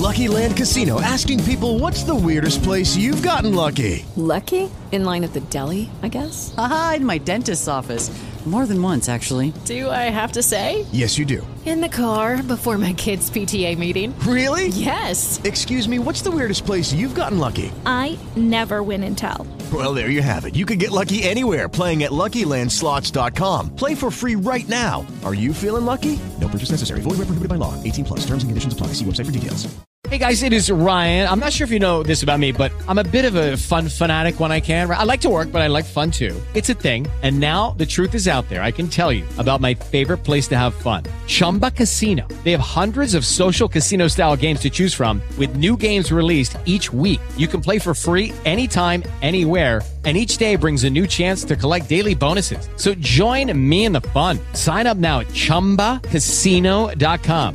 Lucky Land Casino asking people what's the weirdest place you've gotten lucky? Lucky? In line at the deli, I guess? Aha, in my dentist's office. More than once, actually. Do I have to say? Yes, you do. In the car before my kids' PTA meeting. Really? Yes. Excuse me, what's the weirdest place you've gotten lucky? I never win and tell. Well, there you have it. You can get lucky anywhere playing at LuckyLandSlots.com. Play for free right now. Are you feeling lucky? No purchase necessary. Void where prohibited by law. 18 plus. Terms and conditions apply. See website for details. Hey guys, it is Ryan. I'm not sure if you know this about me, but I'm a bit of a fun fanatic when I can. I like to work, but I like fun too. It's a thing. And now the truth is out there. I can tell you about my favorite place to have fun Chumba Casino. They have hundreds of social casino style games to choose from, with new games released each week. You can play for free anytime, anywhere and each day brings a new chance to collect daily bonuses. So join me in the fun. Sign up now at ciambacasino.com.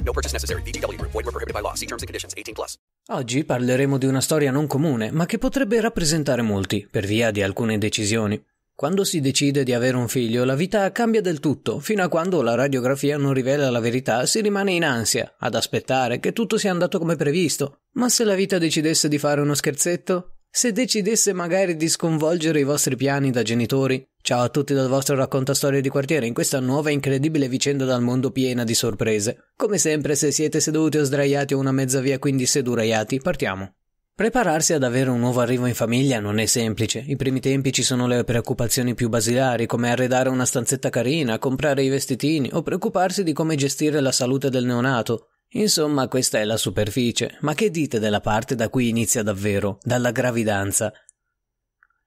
No purchase necessary. BGW. Void were prohibited by law. See terms and conditions 18 plus. Oggi parleremo di una storia non comune, ma che potrebbe rappresentare molti, per via di alcune decisioni. Quando si decide di avere un figlio, la vita cambia del tutto, fino a quando la radiografia non rivela la verità, si rimane in ansia, ad aspettare che tutto sia andato come previsto. Ma se la vita decidesse di fare uno scherzetto? Se decidesse magari di sconvolgere i vostri piani da genitori, ciao a tutti dal vostro racconto storie di quartiere in questa nuova incredibile vicenda dal mondo piena di sorprese. Come sempre, se siete seduti o sdraiati o una mezza via, quindi seduraiati, partiamo. Prepararsi ad avere un nuovo arrivo in famiglia non è semplice. I primi tempi ci sono le preoccupazioni più basilari, come arredare una stanzetta carina, comprare i vestitini o preoccuparsi di come gestire la salute del neonato. Insomma, questa è la superficie, ma che dite della parte da cui inizia davvero, dalla gravidanza?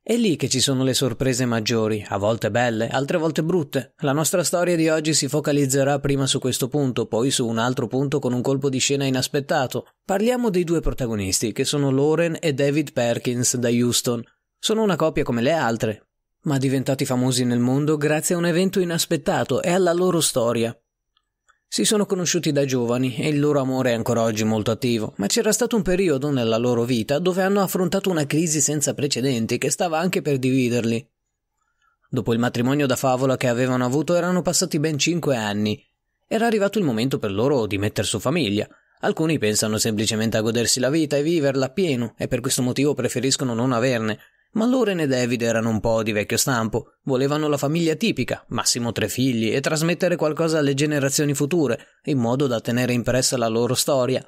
È lì che ci sono le sorprese maggiori, a volte belle, altre volte brutte. La nostra storia di oggi si focalizzerà prima su questo punto, poi su un altro punto con un colpo di scena inaspettato. Parliamo dei due protagonisti, che sono Lauren e David Perkins da Houston. Sono una coppia come le altre, ma diventati famosi nel mondo grazie a un evento inaspettato e alla loro storia. Si sono conosciuti da giovani e il loro amore è ancora oggi molto attivo, ma c'era stato un periodo nella loro vita dove hanno affrontato una crisi senza precedenti che stava anche per dividerli. Dopo il matrimonio da favola che avevano avuto erano passati ben cinque anni. Era arrivato il momento per loro di metter su famiglia. Alcuni pensano semplicemente a godersi la vita e viverla a pieno e per questo motivo preferiscono non averne, ma Loren e David erano un po' di vecchio stampo, volevano la famiglia tipica, massimo tre figli, e trasmettere qualcosa alle generazioni future, in modo da tenere impressa la loro storia.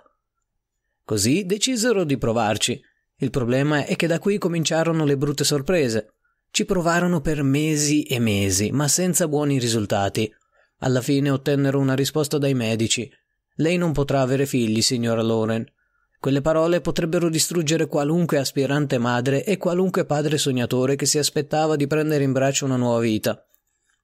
Così decisero di provarci. Il problema è che da qui cominciarono le brutte sorprese. Ci provarono per mesi e mesi, ma senza buoni risultati. Alla fine ottennero una risposta dai medici. Lei non potrà avere figli, signora Loren. Quelle parole potrebbero distruggere qualunque aspirante madre e qualunque padre sognatore che si aspettava di prendere in braccio una nuova vita.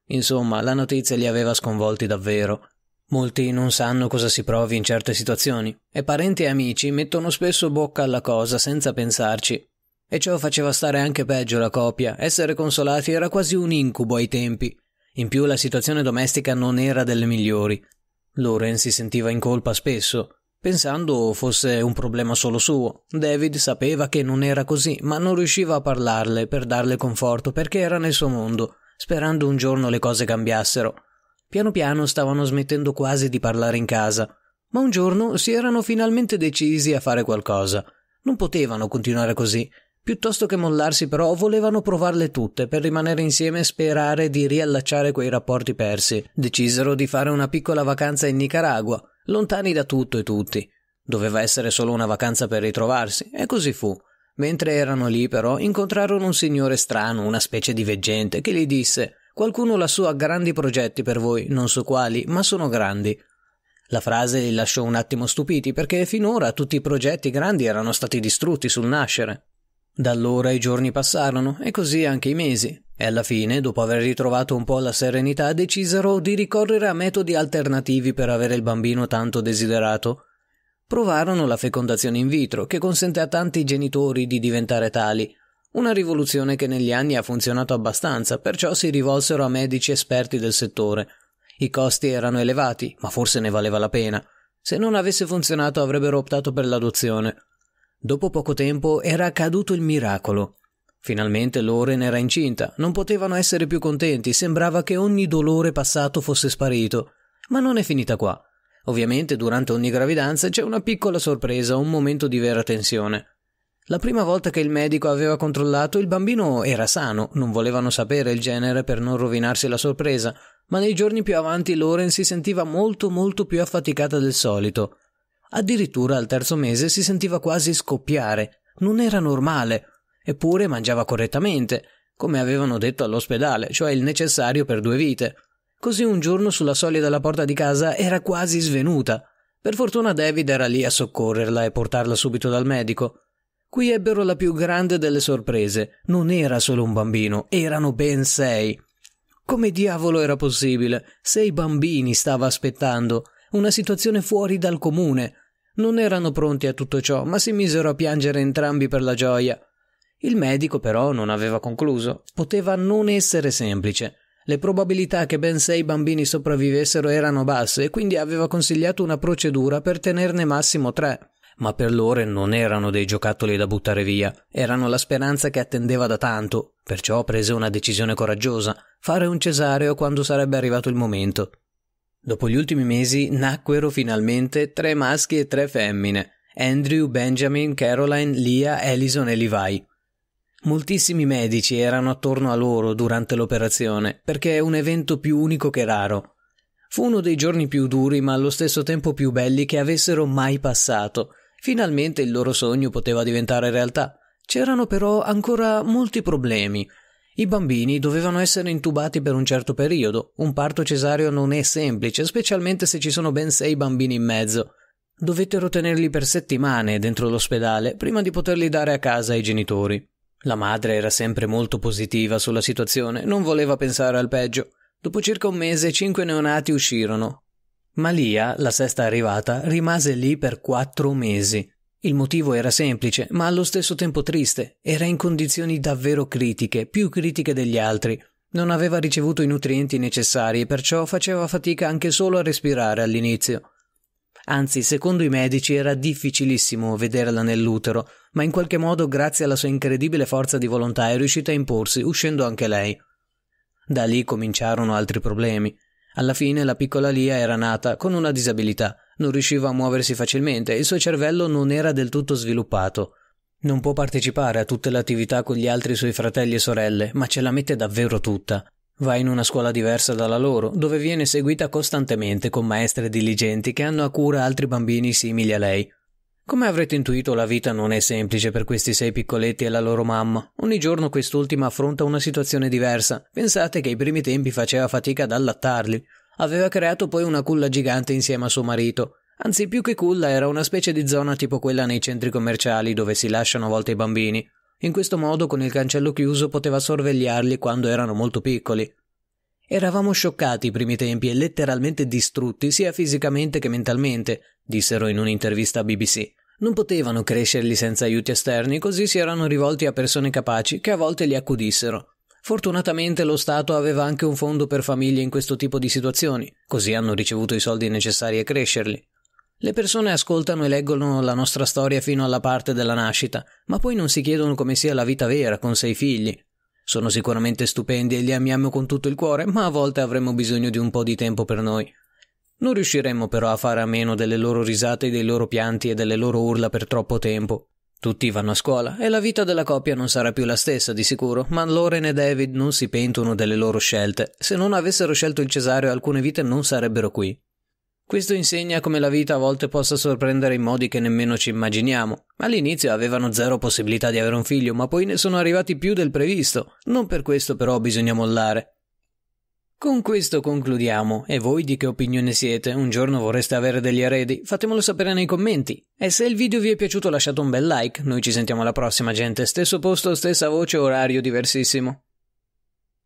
Insomma, la notizia li aveva sconvolti davvero. Molti non sanno cosa si provi in certe situazioni e parenti e amici mettono spesso bocca alla cosa senza pensarci. E ciò faceva stare anche peggio la coppia, essere consolati era quasi un incubo ai tempi. In più la situazione domestica non era delle migliori. Loren si sentiva in colpa spesso pensando fosse un problema solo suo. David sapeva che non era così, ma non riusciva a parlarle per darle conforto perché era nel suo mondo, sperando un giorno le cose cambiassero. Piano piano stavano smettendo quasi di parlare in casa, ma un giorno si erano finalmente decisi a fare qualcosa. Non potevano continuare così. Piuttosto che mollarsi però volevano provarle tutte per rimanere insieme e sperare di riallacciare quei rapporti persi. Decisero di fare una piccola vacanza in Nicaragua, lontani da tutto e tutti. Doveva essere solo una vacanza per ritrovarsi, e così fu. Mentre erano lì, però, incontrarono un signore strano, una specie di veggente, che gli disse Qualcuno lassù ha grandi progetti per voi, non so quali, ma sono grandi. La frase li lasciò un attimo stupiti perché finora tutti i progetti grandi erano stati distrutti sul nascere. Da allora i giorni passarono e così anche i mesi. E alla fine, dopo aver ritrovato un po' la serenità, decisero di ricorrere a metodi alternativi per avere il bambino tanto desiderato. Provarono la fecondazione in vitro, che consente a tanti genitori di diventare tali, una rivoluzione che negli anni ha funzionato abbastanza, perciò si rivolsero a medici esperti del settore. I costi erano elevati, ma forse ne valeva la pena. Se non avesse funzionato avrebbero optato per l'adozione. Dopo poco tempo era accaduto il miracolo. Finalmente Loren era incinta, non potevano essere più contenti, sembrava che ogni dolore passato fosse sparito. Ma non è finita qua. Ovviamente durante ogni gravidanza c'è una piccola sorpresa, un momento di vera tensione. La prima volta che il medico aveva controllato il bambino era sano, non volevano sapere il genere per non rovinarsi la sorpresa, ma nei giorni più avanti Loren si sentiva molto molto più affaticata del solito. Addirittura al terzo mese si sentiva quasi scoppiare. Non era normale, Eppure mangiava correttamente, come avevano detto all'ospedale, cioè il necessario per due vite. Così un giorno sulla soglia della porta di casa era quasi svenuta. Per fortuna David era lì a soccorrerla e portarla subito dal medico. Qui ebbero la più grande delle sorprese. Non era solo un bambino, erano ben sei. Come diavolo era possibile? Sei bambini stava aspettando. Una situazione fuori dal comune. Non erano pronti a tutto ciò, ma si misero a piangere entrambi per la gioia. Il medico però non aveva concluso. Poteva non essere semplice. Le probabilità che ben sei bambini sopravvivessero erano basse e quindi aveva consigliato una procedura per tenerne massimo tre. Ma per loro non erano dei giocattoli da buttare via, erano la speranza che attendeva da tanto, perciò prese una decisione coraggiosa, fare un cesareo quando sarebbe arrivato il momento. Dopo gli ultimi mesi nacquero finalmente tre maschi e tre femmine, Andrew, Benjamin, Caroline, Lia, Ellison e Levi. Moltissimi medici erano attorno a loro durante l'operazione, perché è un evento più unico che raro. Fu uno dei giorni più duri, ma allo stesso tempo più belli che avessero mai passato. Finalmente il loro sogno poteva diventare realtà. C'erano però ancora molti problemi. I bambini dovevano essere intubati per un certo periodo. Un parto cesareo non è semplice, specialmente se ci sono ben sei bambini in mezzo. Dovettero tenerli per settimane dentro l'ospedale prima di poterli dare a casa ai genitori. La madre era sempre molto positiva sulla situazione, non voleva pensare al peggio. Dopo circa un mese cinque neonati uscirono. Malia, la sesta arrivata, rimase lì per quattro mesi. Il motivo era semplice, ma allo stesso tempo triste. Era in condizioni davvero critiche, più critiche degli altri. Non aveva ricevuto i nutrienti necessari e perciò faceva fatica anche solo a respirare all'inizio. Anzi, secondo i medici era difficilissimo vederla nell'utero, ma in qualche modo, grazie alla sua incredibile forza di volontà, è riuscita a imporsi, uscendo anche lei. Da lì cominciarono altri problemi. Alla fine la piccola Lia era nata con una disabilità, non riusciva a muoversi facilmente e il suo cervello non era del tutto sviluppato. Non può partecipare a tutte le attività con gli altri suoi fratelli e sorelle, ma ce la mette davvero tutta. Va in una scuola diversa dalla loro, dove viene seguita costantemente con maestre diligenti che hanno a cura altri bambini simili a lei. Come avrete intuito, la vita non è semplice per questi sei piccoletti e la loro mamma. Ogni giorno quest'ultima affronta una situazione diversa. Pensate che ai primi tempi faceva fatica ad allattarli. Aveva creato poi una culla gigante insieme a suo marito. Anzi, più che culla era una specie di zona tipo quella nei centri commerciali dove si lasciano a volte i bambini. In questo modo con il cancello chiuso poteva sorvegliarli quando erano molto piccoli. Eravamo scioccati i primi tempi e letteralmente distrutti sia fisicamente che mentalmente, dissero in un'intervista a BBC. Non potevano crescerli senza aiuti esterni, così si erano rivolti a persone capaci che a volte li accudissero. Fortunatamente lo Stato aveva anche un fondo per famiglie in questo tipo di situazioni, così hanno ricevuto i soldi necessari a crescerli. Le persone ascoltano e leggono la nostra storia fino alla parte della nascita, ma poi non si chiedono come sia la vita vera con sei figli. Sono sicuramente stupendi e li amiamo con tutto il cuore, ma a volte avremo bisogno di un po' di tempo per noi. Non riusciremmo però a fare a meno delle loro risate, dei loro pianti e delle loro urla per troppo tempo. Tutti vanno a scuola e la vita della coppia non sarà più la stessa di sicuro, ma Loren e David non si pentono delle loro scelte. Se non avessero scelto il Cesario alcune vite non sarebbero qui. Questo insegna come la vita a volte possa sorprendere in modi che nemmeno ci immaginiamo. All'inizio avevano zero possibilità di avere un figlio, ma poi ne sono arrivati più del previsto. Non per questo però bisogna mollare. Con questo concludiamo, e voi di che opinione siete? Un giorno vorreste avere degli eredi? Fatemelo sapere nei commenti. E se il video vi è piaciuto lasciate un bel like, noi ci sentiamo alla prossima gente, stesso posto, stessa voce, orario diversissimo.